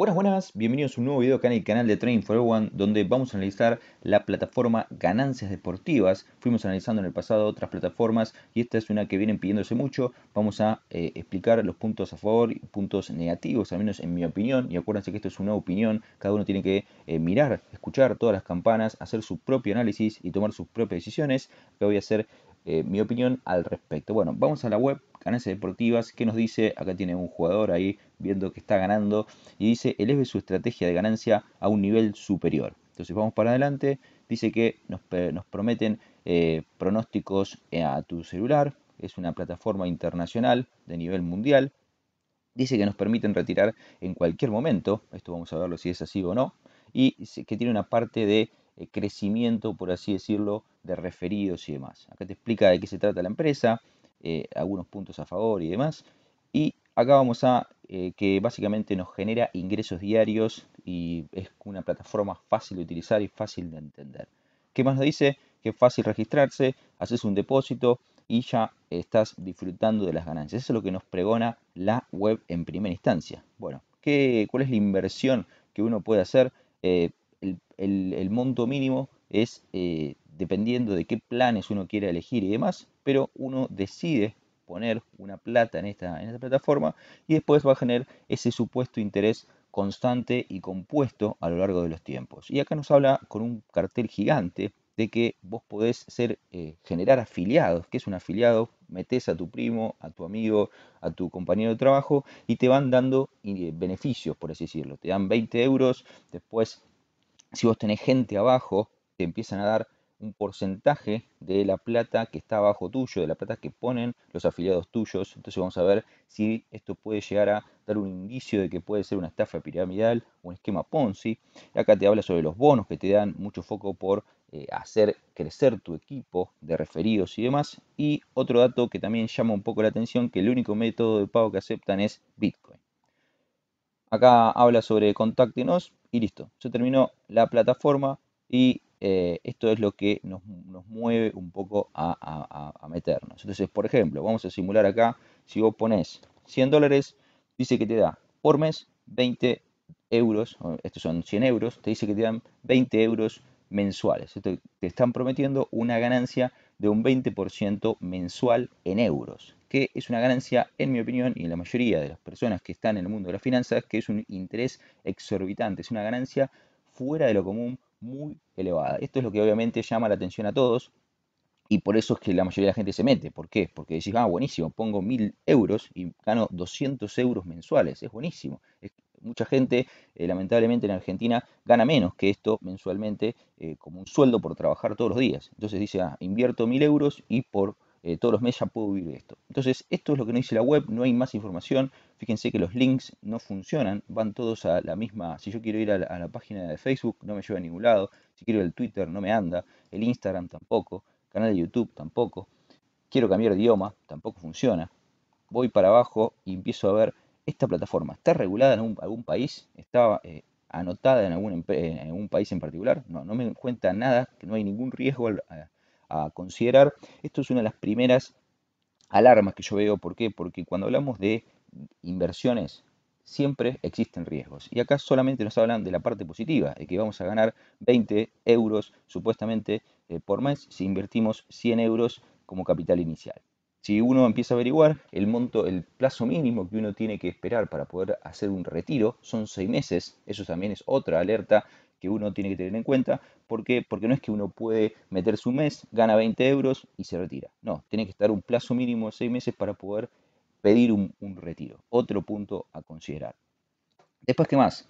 Buenas, buenas, bienvenidos a un nuevo video acá en el canal de Train for One donde vamos a analizar la plataforma Ganancias Deportivas. Fuimos analizando en el pasado otras plataformas y esta es una que vienen pidiéndose mucho. Vamos a eh, explicar los puntos a favor y puntos negativos, al menos en mi opinión. Y acuérdense que esto es una opinión, cada uno tiene que eh, mirar, escuchar todas las campanas, hacer su propio análisis y tomar sus propias decisiones. Yo voy a hacer eh, mi opinión al respecto. Bueno, vamos a la web ganancias deportivas, que nos dice, acá tiene un jugador ahí viendo que está ganando, y dice, eleve su estrategia de ganancia a un nivel superior. Entonces vamos para adelante, dice que nos, prometen eh, pronósticos eh, a tu celular, es una plataforma internacional de nivel mundial, dice que nos permiten retirar en cualquier momento, esto vamos a verlo si es así o no, y que tiene una parte de eh, crecimiento, por así decirlo, de referidos y demás. Acá te explica de qué se trata la empresa, eh, algunos puntos a favor y demás. Y acá vamos a eh, que básicamente nos genera ingresos diarios y es una plataforma fácil de utilizar y fácil de entender. ¿Qué más nos dice? Que es fácil registrarse, haces un depósito y ya estás disfrutando de las ganancias. Eso es lo que nos pregona la web en primera instancia. Bueno, ¿qué, ¿cuál es la inversión que uno puede hacer? Eh, el, monto mínimo es dependiendo de qué planes uno quiera elegir y demás, pero uno decide poner una plata en esta, plataforma y después va a generar ese supuesto interés constante y compuesto a lo largo de los tiempos. Y acá nos habla con un cartel gigante de que vos podés ser, eh, generar afiliados. ¿Qué es un afiliado? Metes a tu primo, a tu amigo, a tu compañero de trabajo y te van dando eh, beneficios, por así decirlo. Te dan 20 euros, después si vos tenés gente abajo, te empiezan a dar un porcentaje de la plata que está abajo tuyo, de la plata que ponen los afiliados tuyos. Entonces vamos a ver si esto puede llegar a dar un indicio de que puede ser una estafa piramidal, un esquema Ponzi. Acá te habla sobre los bonos que te dan mucho foco por eh, hacer crecer tu equipo de referidos y demás. Y otro dato que también llama un poco la atención, que el único método de pago que aceptan es Bitcoin. Acá habla sobre contáctenos y listo. Se terminó la plataforma y eh, esto es lo que nos, mueve un poco a, meternos. Entonces, por ejemplo, vamos a simular acá, si vos pones 100 dólares, dice que te da por mes 20 euros, estos son 100 euros, te dice que te dan 20 euros mensuales. te están prometiendo una ganancia de un 20% mensual en euros, que es una ganancia, en mi opinión, y en la mayoría de las personas que están en el mundo de las finanzas, que es un interés exorbitante, es una ganancia fuera de lo común muy elevada. Esto es lo que obviamente llama la atención a todos y por eso es que la mayoría de la gente se mete. ¿Por qué? Porque decís, ah, buenísimo, pongo mil euros y gano 200 euros mensuales. Es buenísimo. mucha gente, eh, lamentablemente en Argentina, gana menos que esto mensualmente eh, como un sueldo por trabajar todos los días. Entonces dice, ah, invierto 1000 euros y por eh, todos los meses ya puedo vivir esto. Entonces, esto es lo que nos dice la web, no hay más información. Fíjense que los links no funcionan, van todos a la misma. Si yo quiero ir a la, página de Facebook, no me lleva a ningún lado. Si quiero ir al Twitter, no me anda. El Instagram tampoco. Canal de YouTube tampoco. Quiero cambiar idioma, tampoco funciona. Voy para abajo y empiezo a ver esta plataforma. ¿Está regulada en algún, país? ¿Está eh, anotada en algún, país en particular? No, no me cuenta nada, que no hay ningún riesgo. Al, a considerar. Esto es una de las primeras alarmas que yo veo. ¿Por qué? Porque cuando hablamos de inversiones siempre existen riesgos. Y acá solamente nos hablan de la parte positiva, de que vamos a ganar 20 euros supuestamente eh, por mes si invertimos 100 euros como capital inicial. Si uno empieza a averiguar, el monto, el plazo mínimo que uno tiene que esperar para poder hacer un retiro son seis meses. Eso también es otra alerta que uno tiene que tener en cuenta. ¿Por Porque no es que uno puede meter su mes, gana 20 euros y se retira. No, tiene que estar un plazo mínimo de seis meses para poder pedir un, retiro. Otro punto a considerar. Después, ¿qué más?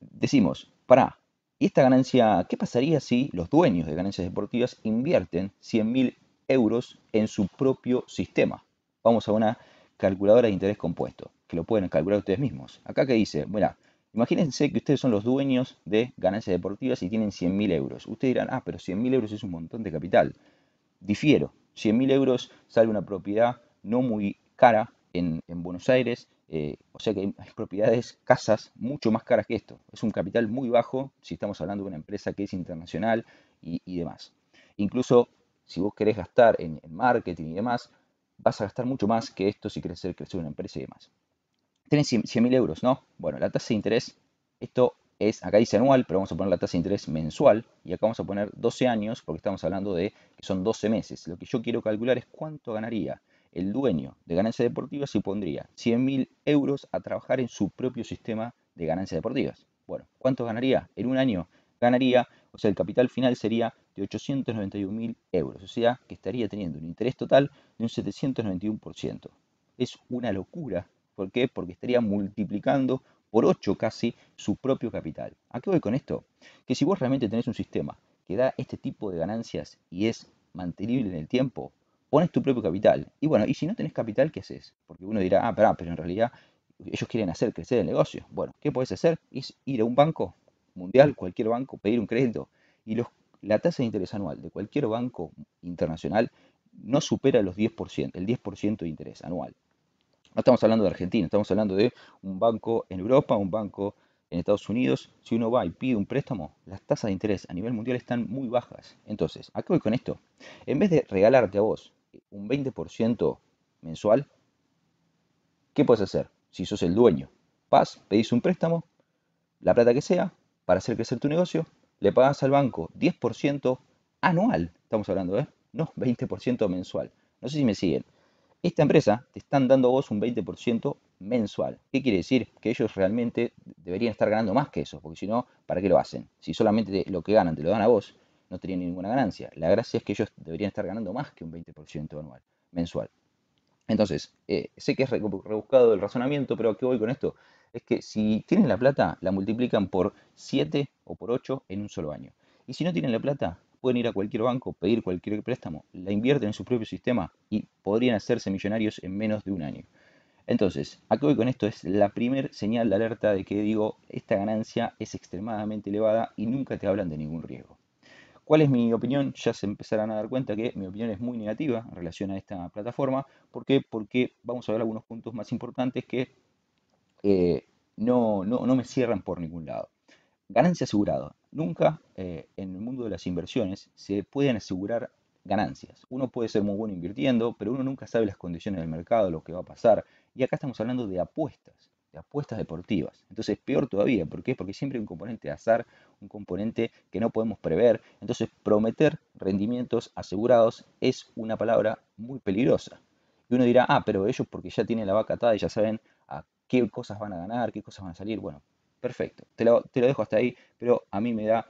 Decimos, para, ¿y esta ganancia, qué pasaría si los dueños de ganancias deportivas invierten 100 mil euros en su propio sistema. Vamos a una calculadora de interés compuesto, que lo pueden calcular ustedes mismos. Acá que dice, bueno, imagínense que ustedes son los dueños de ganancias deportivas y tienen 100.000 euros. Ustedes dirán, ah, pero 100.000 euros es un montón de capital. Difiero, 100.000 euros sale una propiedad no muy cara en, Buenos Aires, eh, o sea que hay, propiedades, casas mucho más caras que esto. Es un capital muy bajo si estamos hablando de una empresa que es internacional y demás. Incluso si vos querés gastar en, marketing y demás, vas a gastar mucho más que esto si querés crecer una empresa y demás. Tenés 100.000 euros, ¿no? Bueno, la tasa de interés, esto es, acá dice anual, pero vamos a poner la tasa de interés mensual y acá vamos a poner 12 años porque estamos hablando de que son 12 meses. Lo que yo quiero calcular es cuánto ganaría el dueño de ganancias deportivas si pondría 100.000 euros a trabajar en su propio sistema de ganancias deportivas. Bueno, ¿cuánto ganaría? En un año ganaría, o sea, el capital final sería de 891.000 euros, o sea que estaría teniendo un interés total de un 791%. Es una locura. ¿Por qué? Porque estaría multiplicando por 8 casi su propio capital. ¿A qué voy con esto? Que si vos realmente tenés un sistema que da este tipo de ganancias y es mantenible en el tiempo, pones tu propio capital. Y bueno, y si no tenés capital, ¿qué haces? Porque uno dirá, ah, pero en realidad ellos quieren hacer crecer el negocio. Bueno, ¿qué podés hacer? Es ir a un banco mundial, cualquier banco, pedir un crédito. Y los la tasa de interés anual de cualquier banco internacional no supera los 10%, el 10% de interés anual. No estamos hablando de Argentina, estamos hablando de un banco en Europa, un banco en Estados Unidos. Si uno va y pide un préstamo, las tasas de interés a nivel mundial están muy bajas. Entonces, ¿a qué voy con esto? En vez de regalarte a vos un 20% mensual, ¿qué puedes hacer si sos el dueño? Vas, pedís un préstamo, la plata que sea, para hacer crecer tu negocio, le pagas al banco 10% anual, estamos hablando, ¿eh? no 20% mensual. No sé si me siguen. Esta empresa te están dando a vos un 20% mensual. ¿Qué quiere decir? Que ellos realmente deberían estar ganando más que eso, porque si no, ¿para qué lo hacen? Si solamente lo que ganan te lo dan a vos, no tenían ninguna ganancia. La gracia es que ellos deberían estar ganando más que un 20% anual, mensual. Entonces, eh, sé que es rebuscado el razonamiento, pero ¿a qué voy con esto? es que si tienen la plata, la multiplican por 7 o por 8 en un solo año. Y si no tienen la plata, pueden ir a cualquier banco, pedir cualquier préstamo, la invierten en su propio sistema y podrían hacerse millonarios en menos de un año. Entonces, acá voy con esto, es la primer señal de alerta de que digo, esta ganancia es extremadamente elevada y nunca te hablan de ningún riesgo. ¿Cuál es mi opinión? Ya se empezarán a dar cuenta que mi opinión es muy negativa en relación a esta plataforma. ¿Por qué? Porque vamos a ver algunos puntos más importantes que eh, no, no, no, me cierran por ningún lado. Ganancia asegurada. Nunca eh, en el mundo de las inversiones se pueden asegurar ganancias. Uno puede ser muy bueno invirtiendo, pero uno nunca sabe las condiciones del mercado, lo que va a pasar. Y acá estamos hablando de apuestas, de apuestas deportivas. Entonces, peor todavía, ¿por qué? Porque siempre hay un componente de azar, un componente que no podemos prever. Entonces, prometer rendimientos asegurados es una palabra muy peligrosa. Y uno dirá, ah, pero ellos porque ya tienen la vaca atada y ya saben a qué cosas van a ganar, qué cosas van a salir. Bueno, perfecto, te lo, te lo dejo hasta ahí, pero a mí me da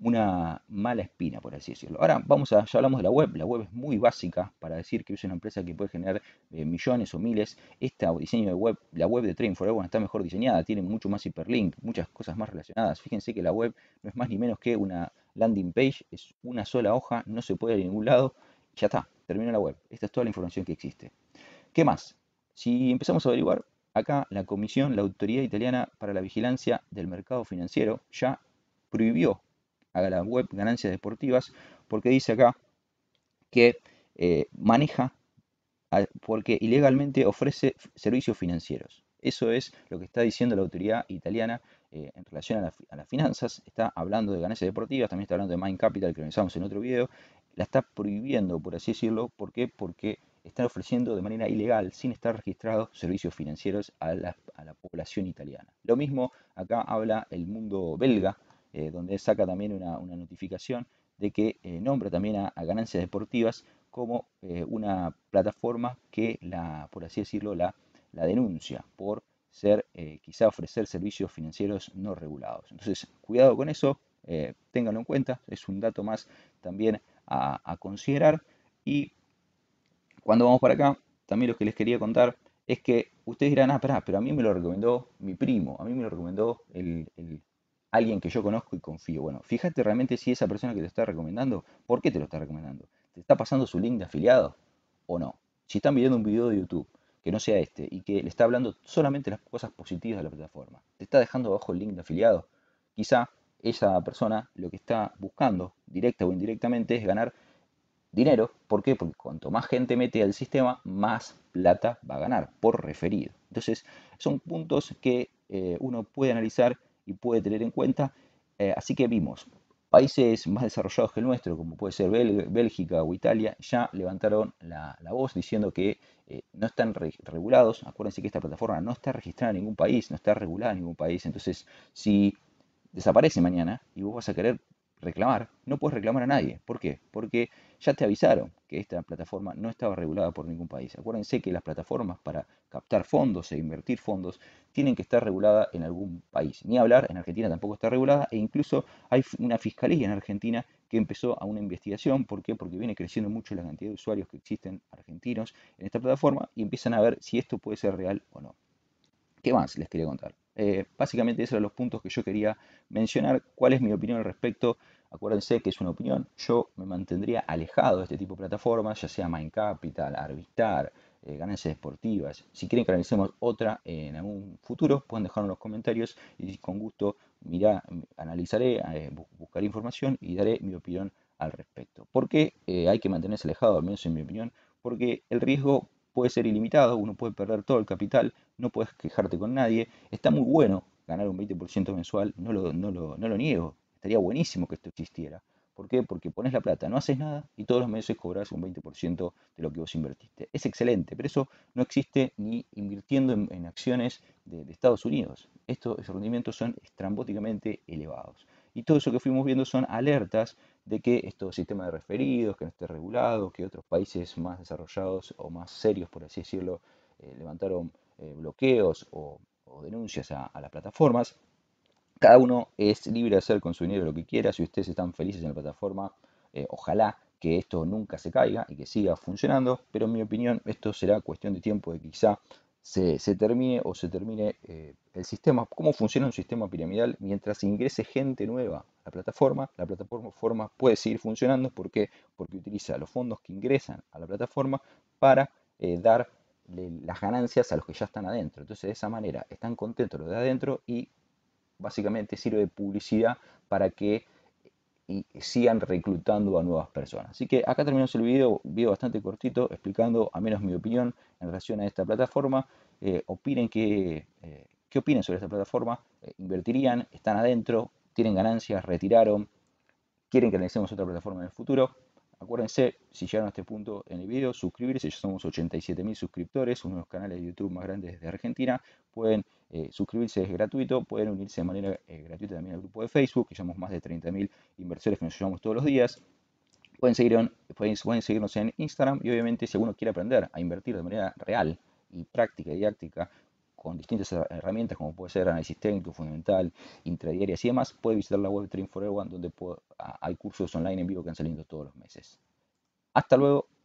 una mala espina, por así decirlo. Ahora vamos a, ya hablamos de la web, la web es muy básica para decir que es una empresa que puede generar eh, millones o miles. Este diseño de web, la web de Train for está mejor diseñada, tiene mucho más hiperlink, muchas cosas más relacionadas. Fíjense que la web no es más ni menos que una landing page, es una sola hoja, no se puede ir a ningún lado, ya está, termina la web. Esta es toda la información que existe. ¿Qué más? Si empezamos a averiguar, Acá la Comisión, la Autoridad Italiana para la Vigilancia del Mercado Financiero, ya prohibió a la web ganancias deportivas porque dice acá que eh, maneja porque ilegalmente ofrece servicios financieros. Eso es lo que está diciendo la autoridad italiana eh, en relación a, las finanzas. Está hablando de ganancias deportivas, también está hablando de Mind Capital que analizamos en otro video. La está prohibiendo, por así decirlo. ¿Por qué? Porque están ofreciendo de manera ilegal, sin estar registrados, servicios financieros a la, población italiana. Lo mismo acá habla el mundo belga, eh, donde saca también una, notificación de que eh, nombra también a, ganancias deportivas como eh, una plataforma que la, por así decirlo, la, denuncia por ser quizá ofrecer servicios financieros no regulados. Entonces, cuidado con eso, ténganlo en cuenta, es un dato más también a, considerar y cuando vamos para acá, también lo que les quería contar es que ustedes dirán, ah, pero a mí me lo recomendó mi primo, a mí me lo recomendó alguien que yo conozco y confío. Bueno, fíjate realmente si esa persona que te está recomendando, ¿por qué te lo está recomendando? ¿Te está pasando su link de afiliado o no? Si están viendo un video de YouTube que no sea este y que le está hablando solamente las cosas positivas de la plataforma, te está dejando abajo el link de afiliado, quizá esa persona lo que está buscando, directa o indirectamente, es ganar dinero. ¿Por qué? Porque cuanto más gente mete al sistema, más plata va a ganar por referido. Entonces, son puntos que eh, uno puede analizar y puede tener en cuenta. Eh, así que vimos, países más desarrollados que el nuestro, como puede ser Bélgica o Italia, ya levantaron la, voz diciendo que eh, no están regulados. Acuérdense que esta plataforma no está registrada en ningún país, no está regulada en ningún país. Entonces, si desaparece mañana y vos vas a querer reclamar, no puedes reclamar a nadie. ¿Por qué? Porque ya te avisaron que esta plataforma no estaba regulada por ningún país. Acuérdense que las plataformas para captar fondos e invertir fondos tienen que estar reguladas en algún país. Ni hablar, en Argentina tampoco está regulada e incluso hay una fiscalía en Argentina que empezó a una investigación. ¿Por qué? Porque viene creciendo mucho la cantidad de usuarios que existen argentinos en esta plataforma y empiezan a ver si esto puede ser real o no. ¿Qué más les quería contar? Eh, básicamente esos eran los puntos que yo quería mencionar. ¿Cuál es mi opinión al respecto? Acuérdense que es una opinión. Yo me mantendría alejado de este tipo de plataformas, ya sea Mind Capital, Arbitrar, eh, ganancias deportivas. Si quieren que analicemos otra en algún futuro, pueden dejarlo en los comentarios y con gusto mira analizaré, eh, buscaré información y daré mi opinión al respecto. ¿Por qué hay que mantenerse alejado, al menos en mi opinión? Porque el riesgo puede ser ilimitado, uno puede perder todo el capital, no puedes quejarte con nadie. Está muy bueno ganar un 20% mensual, no lo, niego. Estaría buenísimo que esto existiera. ¿Por qué? Porque pones la plata, no haces nada y todos los meses cobras un 20% de lo que vos invertiste. Es excelente, pero eso no existe ni invirtiendo en, acciones de, de, Estados Unidos. Estos rendimientos son estrambóticamente elevados. Y todo eso que fuimos viendo son alertas de que estos sistema de referidos, que no esté regulado, que otros países más desarrollados o más serios, por así decirlo, eh, levantaron eh, bloqueos o, denuncias a, las plataformas. Cada uno es libre de hacer con su dinero lo que quiera. Si ustedes están felices en la plataforma, eh, ojalá que esto nunca se caiga y que siga funcionando. Pero en mi opinión, esto será cuestión de tiempo de quizá se, termine o se termine el sistema, cómo funciona un sistema piramidal mientras ingrese gente nueva plataforma. La plataforma forma puede seguir funcionando porque porque utiliza los fondos que ingresan a la plataforma para eh, dar las ganancias a los que ya están adentro. Entonces, de esa manera, están contentos los de adentro y básicamente sirve de publicidad para que sigan reclutando a nuevas personas. Así que acá terminamos el video, video bastante cortito, explicando a menos mi opinión en relación a esta plataforma. Eh, opinen que, eh, qué opinan sobre esta plataforma, invertirían, están adentro, tienen ganancias, retiraron, quieren que analicemos otra plataforma en el futuro. Acuérdense, si llegaron a este punto en el video, suscribirse, ya somos 87.000 suscriptores, uno de los canales de YouTube más grandes de Argentina. Pueden eh, suscribirse, es gratuito, pueden unirse de manera eh, gratuita también al grupo de Facebook, que somos más de 30.000 inversores que nos llevamos todos los días. Pueden, pueden, seguirnos en Instagram y obviamente si alguno quiere aprender a invertir de manera real y práctica, y didáctica, con distintas herramientas como puede ser análisis técnico, fundamental, intradiarias y demás, puede visitar la web Train for donde hay cursos online en vivo que han salido todos los meses. Hasta luego.